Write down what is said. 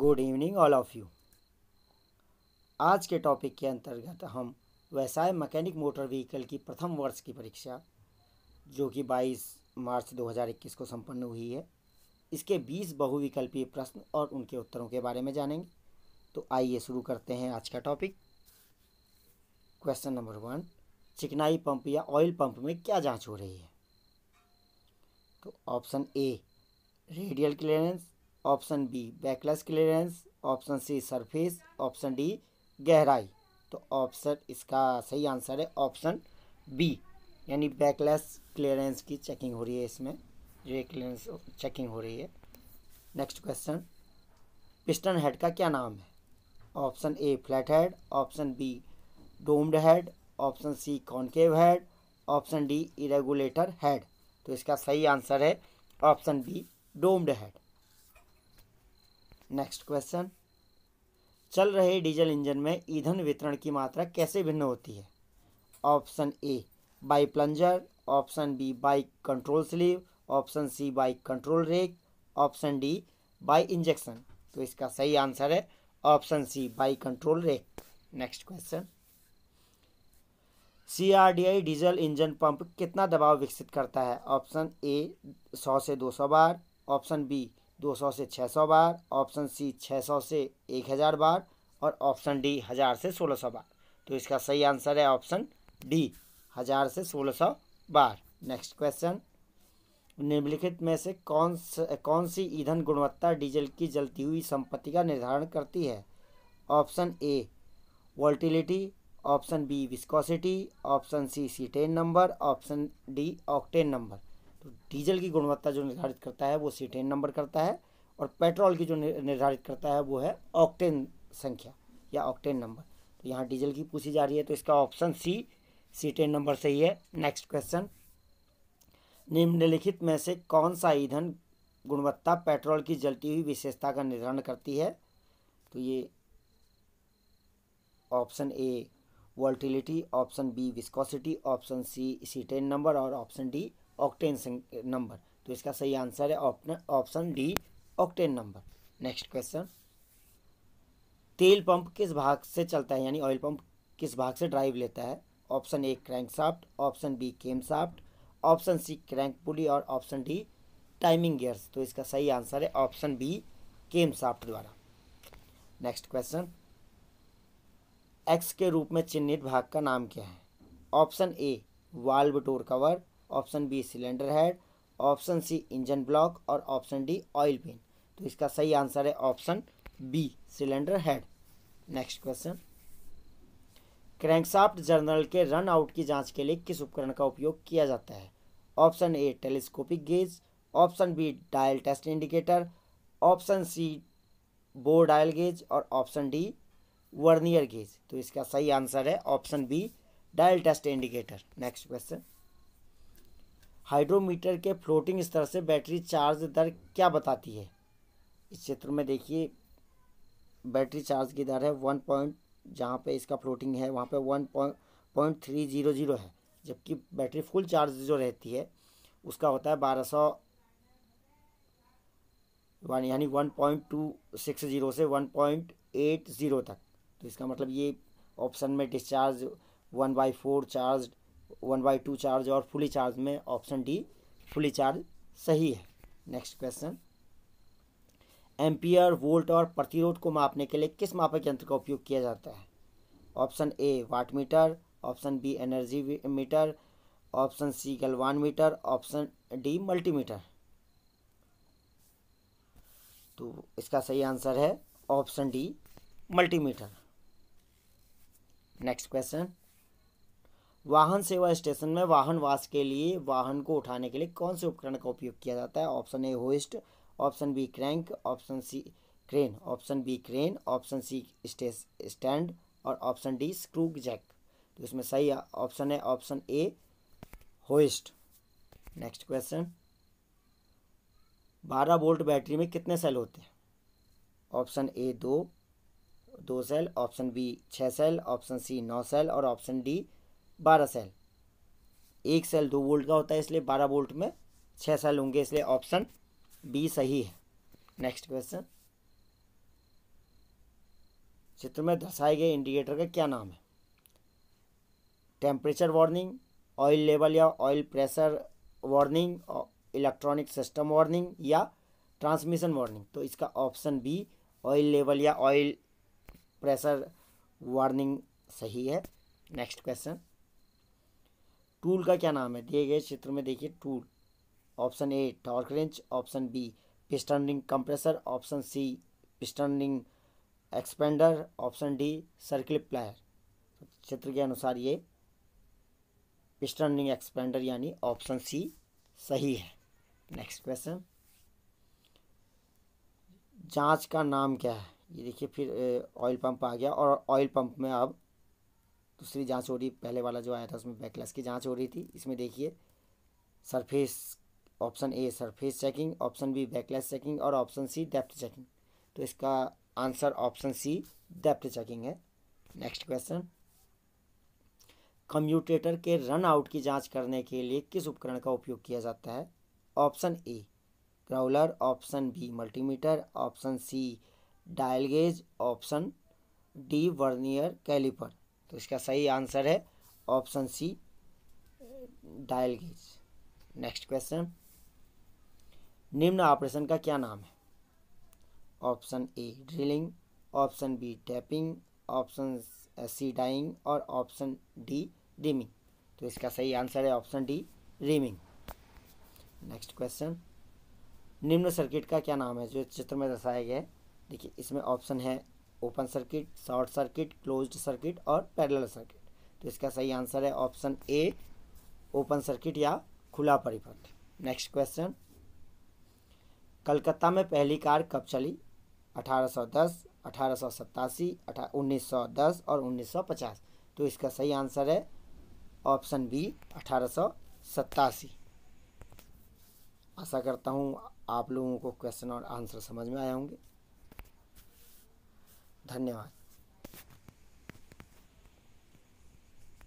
good evening all of you आज के topic के अंतर्गत हम व्यवसाय मैकेनिक मोटर व्हीकल की प्रथम वर्ष की परीक्षा जो कि 22 मार्च 2021 को संपन्न हुई है इसके 20 बहुविकल्पीय प्रश्न और उनके उत्तरों के बारे में जानेंगे तो आइए शुरू करते हैं आज का टॉपिक क्वेश्चन नंबर वन चिकनाई पंप या ऑयल पंप में क्या जांच हो रही है तो option A radial clearance option B backless clearance option C surface option D गहराई तो ऑप्शन इसका सही आंसर है ऑप्शन बी यानी बैकलेस क्लियरेंस की चेकिंग हो रही है इसमें जो क्लियरेंस चेकिंग हो रही है नेक्स्ट क्वेश्चन पिस्टन हेड का क्या नाम है option A flat head option B domed head option C concave head option D irregulator head तो इसका सही आंसर है option B domed head next question चल रहे डीजल इंजन में ईंधन वितरण की मात्रा कैसे भिन्न होती है option A by plunger option B by control sleeve option C by control rack option D by injection तो इसका सही आंसर है option C by control rack next question CRDI diesel engine pump कितना दबाव विकसित करता है ऑप्शन ए 100 से 200 बार ऑप्शन बी 200 से 600 बार ऑप्शन सी 600 से 1000 बार और ऑप्शन डी हज़ार से 1600 बार तो इसका सही आंसर है ऑप्शन डी हज़ार से 1600 बार नेक्स्ट क्वेश्चन निम्नलिखित में से कौन कौन सी ईंधन गुणवत्ता डीजल की जलती हुई संपत्ति का निर्धारण करती है option A volatility option B viscosity option C cetane number option D octane number तो डीजल की गुणवत्ता जो निर्धारित करता है वो सीटेन नंबर करता है और पेट्रोल की जो निर्धारित करता है वो है ऑक्टेन संख्या या ऑक्टेन नंबर तो यहाँ डीजल की पूछी जा रही है तो इसका ऑप्शन सी सीटेन नंबर सही है नेक्स्ट क्वेश्चन निम्नलिखित में से कौन सा ईंधन गुणवत्ता पेट्रोल की जलती हुई विशेषता का निर्धारण करती है तो ये option A volatility option B viscosity option C cetane number और ऑप्शन डी ऑक्टेन नंबर तो इसका सही आंसर है option D octane number next question तेल पंप किस भाग से चलता है यानी ऑयल पंप किस भाग से ड्राइव लेता है option A crankshaft option B camshaft option C crank pulley और ऑप्शन डी टाइमिंग गियर्स तो इसका सही आंसर है ऑप्शन बी केम साफ्ट द्वारा नेक्स्ट क्वेश्चन एक्स के रूप में चिन्हित भाग का नाम क्या है option A valve door cover option B cylinder head option C engine block और ऑप्शन डी ऑयल पिन तो इसका सही आंसर है option B cylinder head next question crankshaft journal के रन आउट की जांच के लिए किस उपकरण का उपयोग किया जाता है option A telescopic gauge option B dial test indicator option C bore dial gauge और ऑप्शन डी वर्नियर गेज तो इसका सही आंसर है option B dial test indicator next question hydrometer के फ्लोटिंग स्तर से बैटरी चार्ज दर क्या बताती है इस क्षेत्र में देखिए बैटरी चार्ज की दर है वन पॉइंट जहाँ पर इसका फ्लोटिंग है वहाँ पर one point three zero zero है जबकि बैटरी फुल चार्ज जो रहती है उसका होता है बारह सौ यानी one point two six zero से वन पॉइंट एट ज़ीरो तक तो इसका मतलब ये ऑप्शन में discharge one by four charge one by two charge और फुली चार्ज में ऑप्शन डी फुली चार्ज सही है नेक्स्ट क्वेश्चन एम्पियर वोल्ट और प्रतिरोध को मापने के लिए किस मापक यंत्र का उपयोग किया जाता है option A watt meter option B energy meter option C galvanometer option D multimeter तो इसका सही आंसर है option D multimeter next question वाहन सेवा स्टेशन में वाहनवास के लिए वाहन को उठाने के लिए कौन से उपकरण का उपयोग किया जाता है option A hoist option B crank option C crane option B crane option C stand और ऑप्शन डी स्क्रू जैक तो इसमें सही ऑप्शन है option A hoist next question बारह वोल्ट बैटरी में कितने सेल होते हैं ऑप्शन ए दो दो सेल ऑप्शन बी छः सेल ऑप्शन सी नौ सेल और ऑप्शन डी बारह सेल एक सेल दो वोल्ट का होता है इसलिए बारह वोल्ट में छः सेल होंगे इसलिए ऑप्शन बी सही है नेक्स्ट क्वेश्चन चित्र में दर्शाए गए इंडिकेटर का क्या नाम है टेम्परेचर वार्निंग ऑयल लेवल या oil pressure warning electronic system warning या ट्रांसमिशन वार्निंग तो इसका ऑप्शन बी ऑयल लेवल या ऑयल प्रेशर वार्निंग सही है नेक्स्ट क्वेश्चन टूल का क्या नाम है दिए गए क्षेत्र में देखिए tool option A torque wrench option B piston ring compressor option C piston ring expander option D circle plier तो क्षेत्र के अनुसार ये पिस्टन रिंग एक्सपेंडर यानी ऑप्शन सी सही है नेक्स्ट क्वेश्चन जांच का नाम क्या है ये देखिए फिर ऑयल पंप आ गया और ऑयल पंप में अब दूसरी जांच हो रही पहले वाला जो आया था उसमें बैकलैस की जांच हो रही थी इसमें देखिए surface option A surface checking option B backlash checking और ऑप्शन सी डेप्थ चेकिंग तो इसका answer option C depth checking है नेक्स्ट क्वेश्चन कम्यूटेटर के रन आउट की जांच करने के लिए किस उपकरण का उपयोग किया जाता है option A crawler option B multimeter option C dial gauge option D vernier caliper तो इसका सही आंसर है option C dial gauge next question निम्न ऑपरेशन का क्या नाम है option A drilling option B tapping option C dieing और ऑप्शन डी रिमिंग तो इसका सही आंसर है option D reaming next question निम्न सर्किट का क्या नाम है जो चित्र में दर्शाया गया है देखिए इसमें ऑप्शन है open circuit short circuit closed circuit और पैरेलल सर्किट तो इसका सही आंसर है ऑप्शन ए ओपन सर्किट या खुला परिपथ नेक्स्ट क्वेश्चन कलकत्ता में पहली कार कब चली 1810, 1887, 1910 और 1950 तो इसका सही आंसर है ऑप्शन बी अठारह आशा करता हूँ आप लोगों को क्वेश्चन और आंसर समझ में आए होंगे 十年了。